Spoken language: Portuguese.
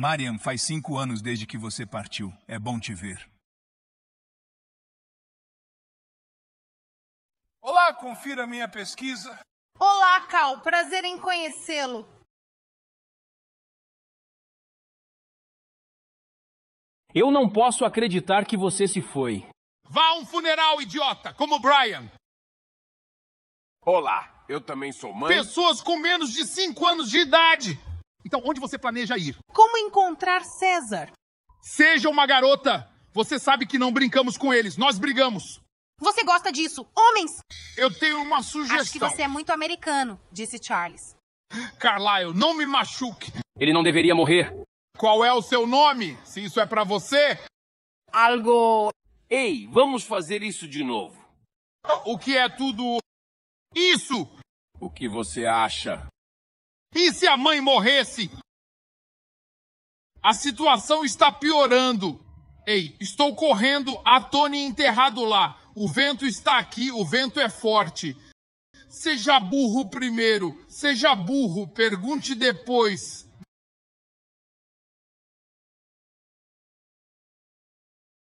Mariam, faz cinco anos desde que você partiu. É bom te ver. Olá, confira minha pesquisa. Olá, Cal. Prazer em conhecê-lo. Eu não posso acreditar que você se foi. Vá a um funeral, idiota, como Brian. Olá, eu também sou mãe. Pessoas com menos de cinco anos de idade. Então, onde você planeja ir? Como encontrar César? Seja uma garota! Você sabe que não brincamos com eles, nós brigamos! Você gosta disso, homens! Eu tenho uma sugestão. Acho que você é muito americano, disse Charles. Carlyle, não me machuque! Ele não deveria morrer. Qual é o seu nome? Se isso é para você? Algo. Ei, vamos fazer isso de novo. O que é tudo. Isso! O que você acha? E se a mãe morresse? A situação está piorando. Ei, estou correndo a Tony enterrado lá. O vento está aqui, o vento é forte. Seja burro primeiro, seja burro, pergunte depois.